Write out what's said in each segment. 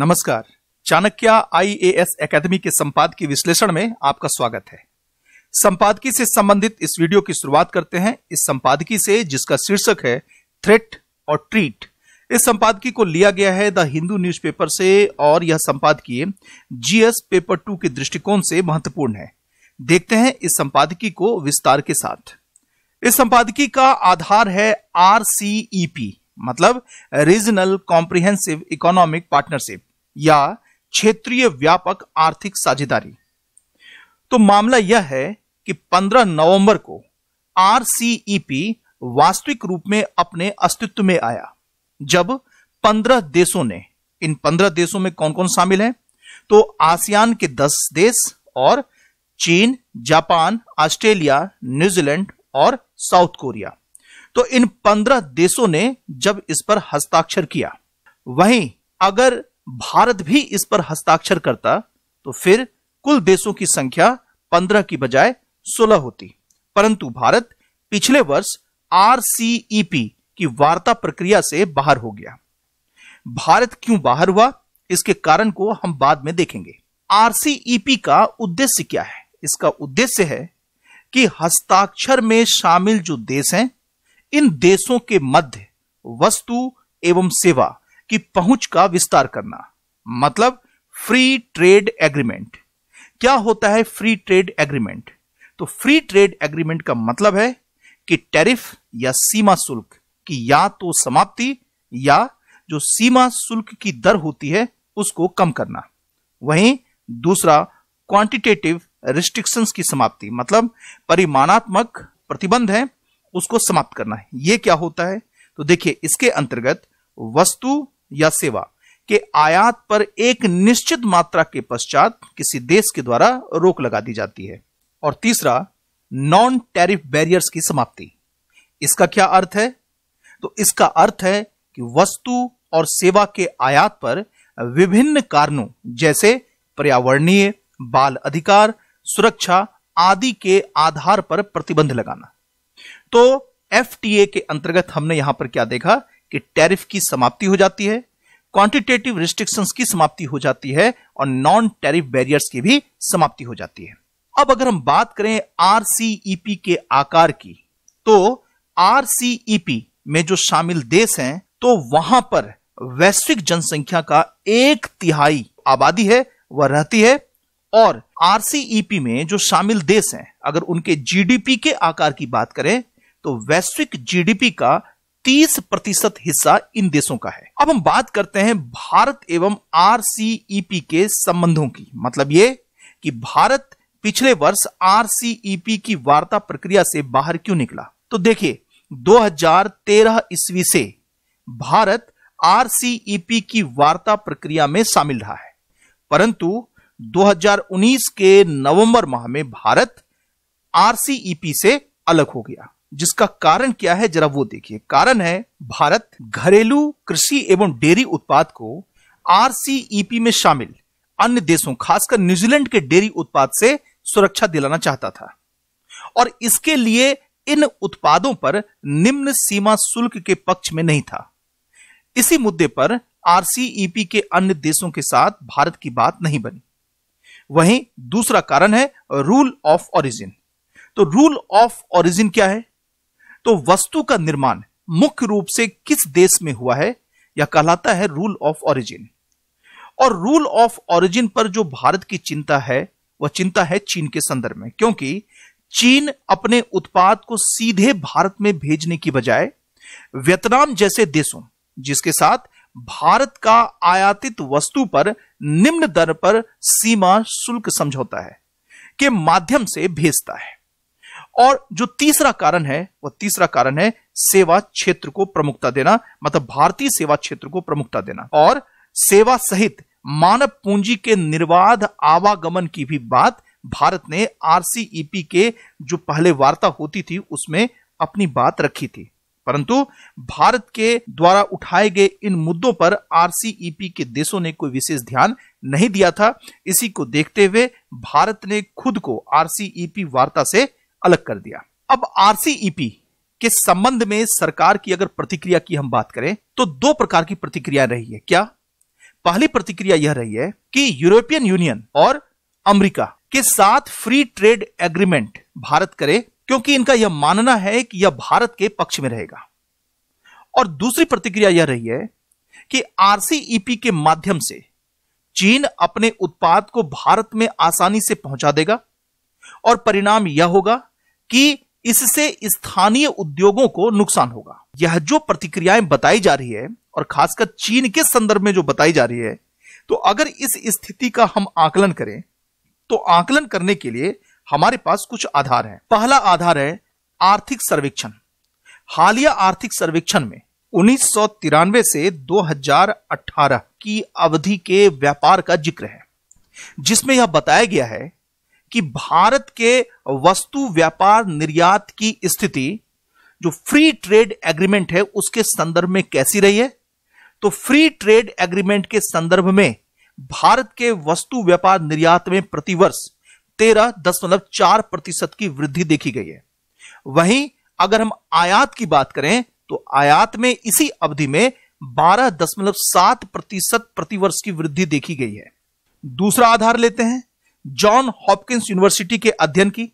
नमस्कार Chanakya IAS academy के संपादकीय विश्लेषण में आपका स्वागत है संपादकीय से संबंधित इस वीडियो की शुरुआत करते हैं इस संपादकीय से जिसका शीर्षक है थ्रेट और ट्रीट इस संपादकीय को लिया गया है द हिंदू न्यूज़पेपर से और यह संपादकीय जीएस पेपर टू के दृष्टिकोण से महत्वपूर्ण है देखते हैं इस संपादकीय को विस्तार के साथ इस संपादकीय का आधार है आरसीईपी मतलब रीजनल कॉम्प्रिहेंसिव इकोनॉमिक पार्टनरशिप या क्षेत्रीय व्यापक आर्थिक साझेदारी तो मामला यह है कि 15 नवंबर को आरसीईपी वास्तविक रूप में अपने अस्तित्व में आया जब 15 देशों ने इन 15 देशों में कौन कौन शामिल हैं तो आसियान के 10 देश और चीन जापान ऑस्ट्रेलिया न्यूजीलैंड और साउथ कोरिया तो इन पंद्रह देशों ने जब इस पर हस्ताक्षर किया वहीं अगर भारत भी इस पर हस्ताक्षर करता तो फिर कुल देशों की संख्या पंद्रह की बजाय सोलह होती परंतु भारत पिछले वर्ष आरसीईपी की वार्ता प्रक्रिया से बाहर हो गया भारत क्यों बाहर हुआ इसके कारण को हम बाद में देखेंगे आरसीईपी का उद्देश्य क्या है इसका उद्देश्य है कि हस्ताक्षर में शामिल जो देश हैं इन देशों के मध्य वस्तु एवं सेवा की पहुंच का विस्तार करना मतलब फ्री ट्रेड एग्रीमेंट क्या होता है फ्री ट्रेड एग्रीमेंट तो फ्री ट्रेड एग्रीमेंट का मतलब है कि टैरिफ या सीमा शुल्क की या तो समाप्ति या जो सीमा शुल्क की दर होती है उसको कम करना वहीं दूसरा क्वांटिटेटिव रिस्ट्रिक्शंस की समाप्ति मतलब परिमाणात्मक प्रतिबंध है उसको समाप्त करना है ये क्या होता है तो देखिए इसके अंतर्गत वस्तु या सेवा के आयात पर एक निश्चित मात्रा के पश्चात किसी देश के द्वारा रोक लगा दी जाती है और तीसरा नॉन टैरिफ बैरियर्स की समाप्ति इसका क्या अर्थ है तो इसका अर्थ है कि वस्तु और सेवा के आयात पर विभिन्न कारणों जैसे पर्यावरणीय बाल अधिकार सुरक्षा आदि के आधार पर प्रतिबंध लगाना तो एफ के अंतर्गत हमने यहां पर क्या देखा कि टैरिफ की समाप्ति हो जाती है क्वांटिटेटिव रिस्ट्रिक्शंस की समाप्ति हो जाती है और नॉन टैरिफ बैरियर्स की भी समाप्ति हो जाती है अब अगर हम बात करें आरसीईपी e के आकार की तो आरसीईपी e में जो शामिल देश हैं तो वहां पर वैश्विक जनसंख्या का एक तिहाई आबादी है वह रहती है और आरसीईपी e में जो शामिल देश हैं अगर उनके जीडीपी के आकार की बात करें तो वैश्विक जीडीपी का 30 प्रतिशत हिस्सा इन देशों का है अब हम बात करते हैं भारत एवं आरसीईपी e के संबंधों की मतलब ये कि भारत पिछले वर्ष आरसीईपी e की वार्ता प्रक्रिया से बाहर क्यों निकला तो देखिए 2013 ईस्वी से भारत आरसीईपी e की वार्ता प्रक्रिया में शामिल रहा है परंतु 2019 के नवंबर माह में भारत आरसीईपी से अलग हो गया जिसका कारण क्या है जरा वो देखिए कारण है भारत घरेलू कृषि एवं डेयरी उत्पाद को आरसीईपी में शामिल अन्य देशों खासकर न्यूजीलैंड के डेयरी उत्पाद से सुरक्षा दिलाना चाहता था और इसके लिए इन उत्पादों पर निम्न सीमा शुल्क के पक्ष में नहीं था इसी मुद्दे पर आरसीईपी के अन्य देशों के साथ भारत की बात नहीं बनी वहीं दूसरा कारण है रूल ऑफ ओरिजिन तो रूल ऑफ ओरिजिन क्या है तो वस्तु का निर्माण मुख्य रूप से किस देश में हुआ है यह कहलाता है रूल ऑफ ऑरिजिन और रूल ऑफ ऑरिजिन पर जो भारत की चिंता है वह चिंता है चीन के संदर्भ में क्योंकि चीन अपने उत्पाद को सीधे भारत में भेजने की बजाय वियतनाम जैसे देशों जिसके साथ भारत का आयातित वस्तु पर निम्न दर पर सीमा शुल्क समझौता है के माध्यम से भेजता है और जो तीसरा कारण है वो तीसरा कारण है सेवा क्षेत्र को प्रमुखता देना मतलब भारतीय सेवा क्षेत्र को प्रमुखता देना और सेवा सहित मानव पूंजी के निर्वाध आवागमन की भी बात भारत ने आरसीईपी के जो पहले वार्ता होती थी उसमें अपनी बात रखी थी परंतु भारत के द्वारा उठाए गए इन मुद्दों पर आरसीईपी के देशों ने कोई विशेष ध्यान नहीं दिया था इसी को देखते हुए भारत ने खुद को आरसीईपी वार्ता से अलग कर दिया अब आरसीईपी e के संबंध में सरकार की अगर प्रतिक्रिया की हम बात करें तो दो प्रकार की प्रतिक्रिया रही है क्या पहली प्रतिक्रिया यह रही है कि यूरोपियन यूनियन और अमेरिका के साथ फ्री ट्रेड एग्रीमेंट भारत करे क्योंकि इनका यह मानना है कि यह भारत के पक्ष में रहेगा और दूसरी प्रतिक्रिया यह रही है कि आरसीईपी e के माध्यम से चीन अपने उत्पाद को भारत में आसानी से पहुंचा देगा और परिणाम यह होगा कि इससे स्थानीय उद्योगों को नुकसान होगा यह जो प्रतिक्रियाएं बताई जा रही है और खासकर चीन के संदर्भ में जो बताई जा रही है तो अगर इस स्थिति का हम आकलन करें तो आकलन करने के लिए हमारे पास कुछ आधार है पहला आधार है आर्थिक सर्वेक्षण हालिया आर्थिक सर्वेक्षण में उन्नीस से 2018 की अवधि के व्यापार का जिक्र है जिसमें यह बताया गया है कि भारत के वस्तु व्यापार निर्यात की स्थिति जो फ्री ट्रेड एग्रीमेंट है उसके संदर्भ में कैसी रही है तो फ्री ट्रेड एग्रीमेंट के संदर्भ में भारत के वस्तु व्यापार निर्यात में प्रतिवर्ष तेरह दशमलव चार प्रतिशत की वृद्धि देखी गई है वहीं अगर हम आयात की बात करें तो आयात में इसी अवधि में बारह दशमलव सात प्रतिशत प्रतिवर्ष की वृद्धि देखी गई है दूसरा आधार लेते हैं जॉन हॉपकिंस यूनिवर्सिटी के अध्ययन की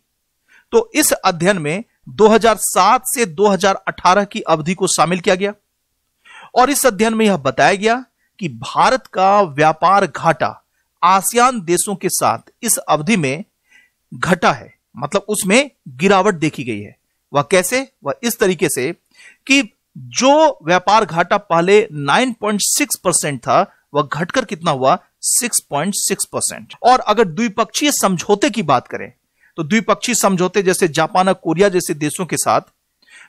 तो इस अध्ययन में 2007 से 2018 की अवधि को शामिल किया गया और इस अध्ययन में यह बताया गया कि भारत का व्यापार घाटा आसियान देशों के साथ इस अवधि में घटा है मतलब उसमें गिरावट देखी गई है वह कैसे वह इस तरीके से कि जो व्यापार घाटा पहले 9.6 परसेंट था वह घटकर कितना हुआ 6.6 परसेंट और अगर द्विपक्षीय समझौते की बात करें तो द्विपक्षीय समझौते जैसे जापान और कोरिया जैसे देशों के साथ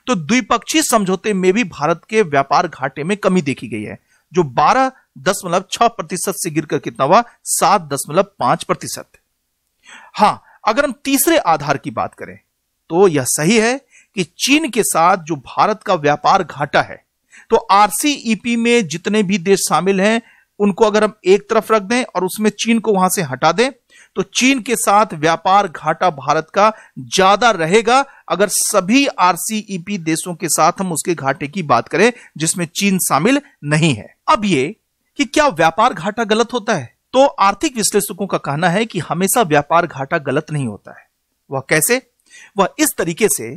तो द्विपक्षीय समझौते में भी भारत के व्यापार घाटे में कमी देखी गई है जो बारह दशमलव छह प्रतिशत से गिरकर कितना हुआ सात दशमलव पांच प्रतिशत हां अगर हम तीसरे आधार की बात करें तो यह सही है कि चीन के साथ जो भारत का व्यापार घाटा है तो आरसीईपी में जितने भी देश शामिल हैं उनको अगर हम एक तरफ रख दें और उसमें चीन को वहां से हटा दें तो चीन के साथ व्यापार घाटा भारत का ज्यादा रहेगा अगर सभी आरसीईपी देशों के साथ हम उसके घाटे की बात करें जिसमें चीन शामिल नहीं है अब ये कि क्या व्यापार घाटा गलत होता है तो आर्थिक विश्लेषकों का कहना है कि हमेशा व्यापार घाटा गलत नहीं होता है वह कैसे वह इस तरीके से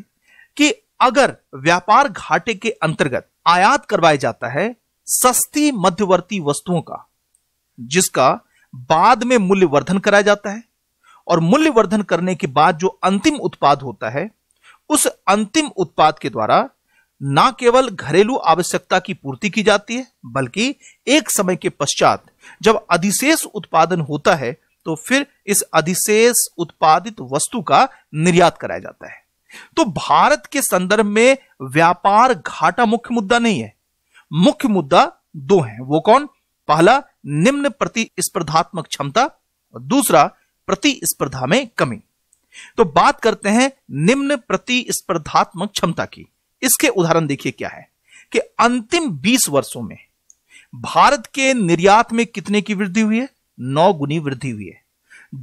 कि अगर व्यापार घाटे के अंतर्गत आयात करवाया जाता है सस्ती मध्यवर्ती वस्तुओं का जिसका बाद में मूल्यवर्धन कराया जाता है और मूल्यवर्धन करने के बाद जो अंतिम उत्पाद होता है उस अंतिम उत्पाद के द्वारा न केवल घरेलू आवश्यकता की पूर्ति की जाती है बल्कि एक समय के पश्चात जब अधिशेष उत्पादन होता है तो फिर इस अधिशेष उत्पादित वस्तु का निर्यात कराया जाता है तो भारत के संदर्भ में व्यापार घाटा मुख्य मुद्दा नहीं है मुख्य मुद्दा दो हैं वो कौन पहला निम्न प्रतिस्पर्धात्मक क्षमता और दूसरा प्रतिस्पर्धा में कमी तो बात करते हैं निम्न प्रतिस्पर्धात्मक क्षमता की इसके उदाहरण देखिए क्या है कि अंतिम 20 वर्षों में भारत के निर्यात में कितने की वृद्धि हुई है नौ गुनी वृद्धि हुई है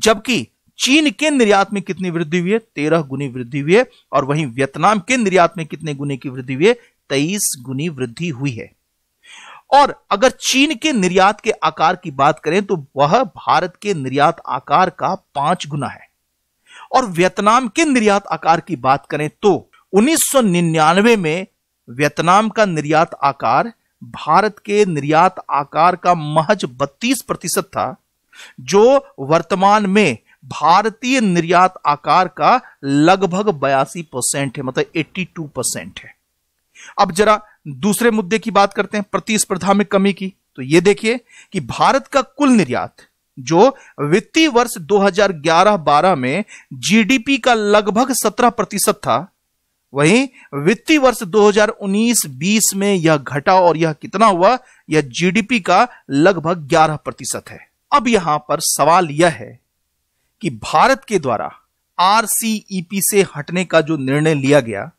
जबकि चीन के निर्यात में कितनी वृद्धि हुई है तेरह गुनी वृद्धि हुई है और वहीं वियतनाम के निर्यात में कितने गुने की वृद्धि हुई है तेईस गुनी वृद्धि हुई है और अगर चीन के निर्यात के आकार की बात करें तो वह भारत के निर्यात आकार का पांच गुना है और वियतनाम के निर्यात आकार की बात करें तो 1999 में वियतनाम का निर्यात आकार भारत के निर्यात आकार का महज 32 प्रतिशत था जो वर्तमान में भारतीय निर्यात आकार का लगभग बयासी परसेंट है मतलब 82 परसेंट है अब जरा दूसरे मुद्दे की बात करते हैं प्रतिस्पर्धा में कमी की तो ये देखिए कि भारत का कुल निर्यात जो वित्तीय वर्ष 2011-12 में जीडीपी का लगभग 17 प्रतिशत था वहीं वित्तीय वर्ष 2019-20 में यह घटा और यह कितना हुआ यह जीडीपी का लगभग 11 प्रतिशत है अब यहां पर सवाल यह है कि भारत के द्वारा आरसीईपी e से हटने का जो निर्णय लिया गया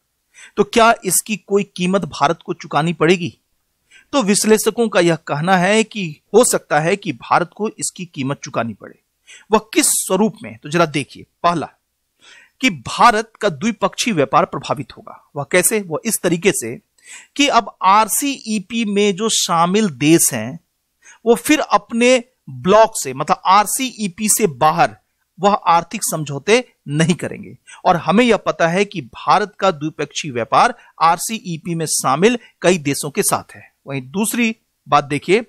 तो क्या इसकी कोई कीमत भारत को चुकानी पड़ेगी तो विश्लेषकों का यह कहना है कि हो सकता है कि भारत को इसकी कीमत चुकानी पड़े वह किस स्वरूप में तो जरा देखिए पहला कि भारत का द्विपक्षीय व्यापार प्रभावित होगा वह कैसे वह इस तरीके से कि अब आरसीईपी e में जो शामिल देश हैं वो फिर अपने ब्लॉक से मतलब आरसीईपी e से बाहर वह आर्थिक समझौते नहीं करेंगे और हमें यह पता है कि भारत का द्विपक्षीय व्यापार आरसीईपी में शामिल कई देशों के साथ है वहीं दूसरी बात देखिए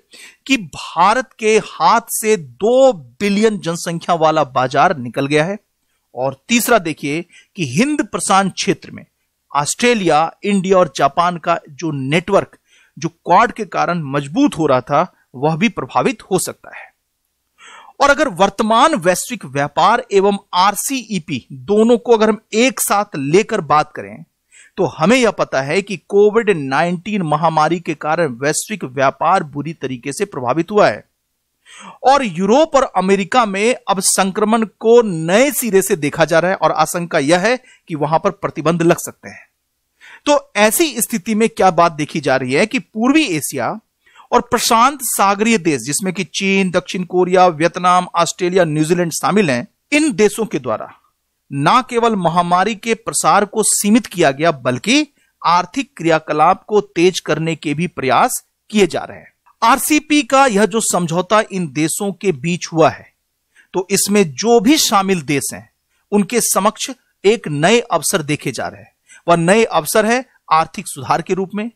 कि भारत के हाथ से दो बिलियन जनसंख्या वाला बाजार निकल गया है और तीसरा देखिए कि हिंद प्रशांत क्षेत्र में ऑस्ट्रेलिया इंडिया और जापान का जो नेटवर्क जो क्वाड के कारण मजबूत हो रहा था वह भी प्रभावित हो सकता है और अगर वर्तमान वैश्विक व्यापार एवं आरसीईपी दोनों को अगर हम एक साथ लेकर बात करें तो हमें यह पता है कि कोविड 19 महामारी के कारण वैश्विक व्यापार बुरी तरीके से प्रभावित हुआ है और यूरोप और अमेरिका में अब संक्रमण को नए सिरे से देखा जा रहा है और आशंका यह है कि वहां पर प्रतिबंध लग सकते हैं तो ऐसी स्थिति में क्या बात देखी जा रही है कि पूर्वी एशिया और प्रशांत सागरीय देश जिसमें कि चीन दक्षिण कोरिया वियतनाम ऑस्ट्रेलिया न्यूजीलैंड शामिल हैं इन देशों के द्वारा न केवल महामारी के प्रसार को सीमित किया गया बल्कि आर्थिक क्रियाकलाप को तेज करने के भी प्रयास किए जा रहे हैं आरसीपी का यह जो समझौता इन देशों के बीच हुआ है तो इसमें जो भी शामिल देश हैं उनके समक्ष एक नए अवसर देखे जा रहे हैं वह नए अवसर है आर्थिक सुधार के रूप में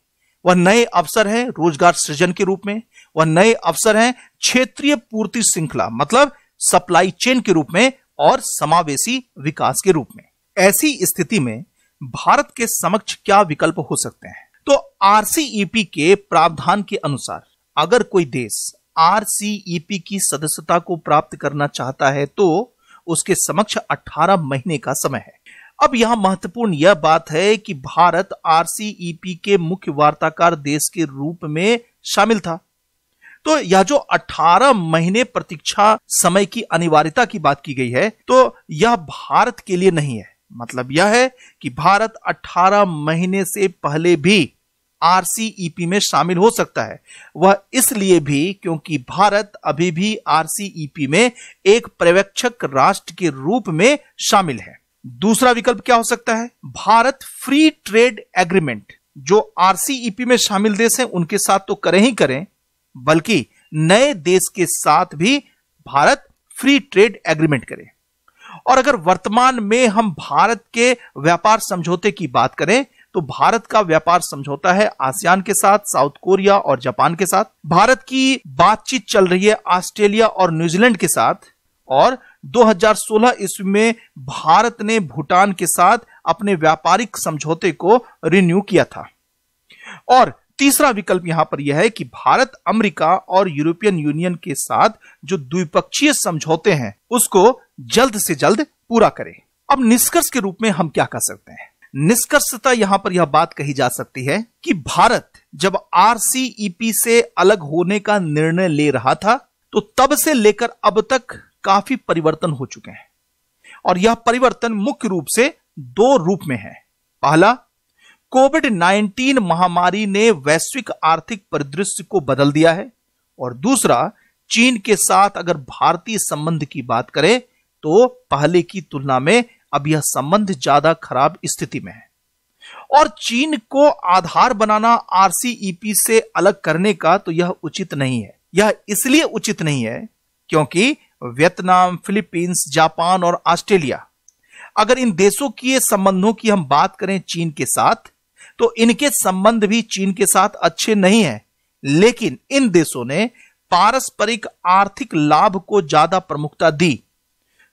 वह नए अवसर हैं रोजगार सृजन के रूप में वह नए अवसर हैं क्षेत्रीय पूर्ति श्रृंखला मतलब सप्लाई चेन के रूप में और समावेशी विकास के रूप में ऐसी स्थिति में भारत के समक्ष क्या विकल्प हो सकते हैं तो आरसीईपी के प्रावधान के अनुसार अगर कोई देश आरसीईपी की सदस्यता को प्राप्त करना चाहता है तो उसके समक्ष 18 महीने का समय है अब यहां महत्वपूर्ण यह बात है कि भारत आरसीईपी e के मुख्य वार्ताकार देश के रूप में शामिल था तो यह जो 18 महीने प्रतीक्षा समय की अनिवार्यता की बात की गई है तो यह भारत के लिए नहीं है मतलब यह है कि भारत 18 महीने से पहले भी आरसीईपी e में शामिल हो सकता है वह इसलिए भी क्योंकि भारत अभी भी आरसीईपी e में एक पर्यवेक्षक राष्ट्र के रूप में शामिल है दूसरा विकल्प क्या हो सकता है भारत फ्री ट्रेड एग्रीमेंट जो आरसीईपी e में शामिल देश हैं उनके साथ तो करें ही करें बल्कि नए देश के साथ भी भारत फ्री ट्रेड एग्रीमेंट करें और अगर वर्तमान में हम भारत के व्यापार समझौते की बात करें तो भारत का व्यापार समझौता है आसियान के साथ साउथ कोरिया और जापान के साथ भारत की बातचीत चल रही है ऑस्ट्रेलिया और न्यूजीलैंड के साथ और 2016 ईस्वी में भारत ने भूटान के साथ अपने व्यापारिक समझौते को रिन्यू किया था और तीसरा विकल्प यहां पर यह है कि भारत अमेरिका और यूरोपियन यूनियन के साथ जो द्विपक्षीय समझौते हैं उसको जल्द से जल्द पूरा करें अब निष्कर्ष के रूप में हम क्या कर सकते हैं निष्कर्षता यहां पर यह बात कही जा सकती है कि भारत जब आरसीईपी से अलग होने का निर्णय ले रहा था तो तब से लेकर अब तक काफी परिवर्तन हो चुके हैं और यह परिवर्तन मुख्य रूप से दो रूप में है पहला कोविड 19 महामारी ने वैश्विक आर्थिक परिदृश्य को बदल दिया है और दूसरा चीन के साथ अगर भारतीय संबंध की बात करें तो पहले की तुलना में अब यह संबंध ज्यादा खराब स्थिति में है और चीन को आधार बनाना आरसीईपी से अलग करने का तो यह उचित नहीं है यह इसलिए उचित नहीं है क्योंकि वियतनाम फिलीपींस जापान और ऑस्ट्रेलिया अगर इन देशों के संबंधों की हम बात करें चीन के साथ तो इनके संबंध भी चीन के साथ अच्छे नहीं है लेकिन इन देशों ने पारस्परिक आर्थिक लाभ को ज्यादा प्रमुखता दी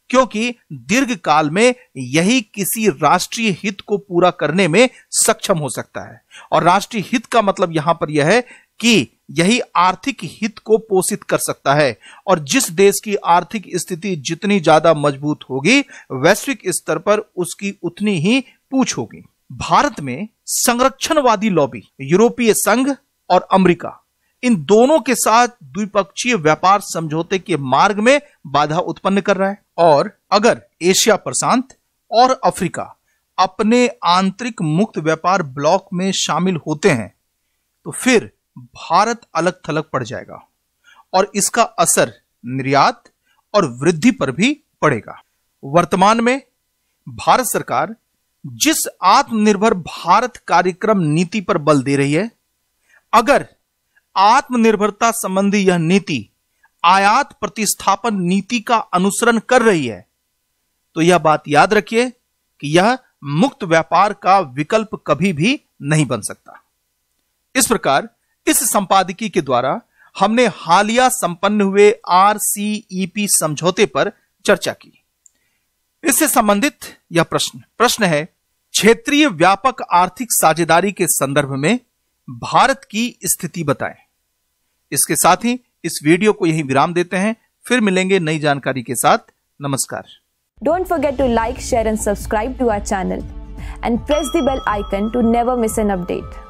क्योंकि दीर्घ काल में यही किसी राष्ट्रीय हित को पूरा करने में सक्षम हो सकता है और राष्ट्रीय हित का मतलब यहां पर यह है कि यही आर्थिक हित को पोषित कर सकता है और जिस देश की आर्थिक स्थिति जितनी ज्यादा मजबूत होगी वैश्विक स्तर पर उसकी उतनी ही पूछ होगी भारत में संरक्षणवादी लॉबी यूरोपीय संघ और अमेरिका इन दोनों के साथ द्विपक्षीय व्यापार समझौते के मार्ग में बाधा उत्पन्न कर रहा है और अगर एशिया प्रशांत और अफ्रीका अपने आंतरिक मुक्त व्यापार ब्लॉक में शामिल होते हैं तो फिर भारत अलग थलग पड़ जाएगा और इसका असर निर्यात और वृद्धि पर भी पड़ेगा वर्तमान में भारत सरकार जिस आत्मनिर्भर भारत कार्यक्रम नीति पर बल दे रही है अगर आत्मनिर्भरता संबंधी यह नीति आयात प्रतिस्थापन नीति का अनुसरण कर रही है तो यह बात याद रखिए कि यह मुक्त व्यापार का विकल्प कभी भी नहीं बन सकता इस प्रकार इस संपादकीय के द्वारा हमने हालिया संपन्न हुए आर समझौते पर चर्चा की इससे संबंधित यह प्रश्न प्रश्न है क्षेत्रीय व्यापक आर्थिक साझेदारी के संदर्भ में भारत की स्थिति बताएं इसके साथ ही इस वीडियो को यही विराम देते हैं फिर मिलेंगे नई जानकारी के साथ नमस्कार don't forget to like share and subscribe to our channel and press the bell icon to never miss an update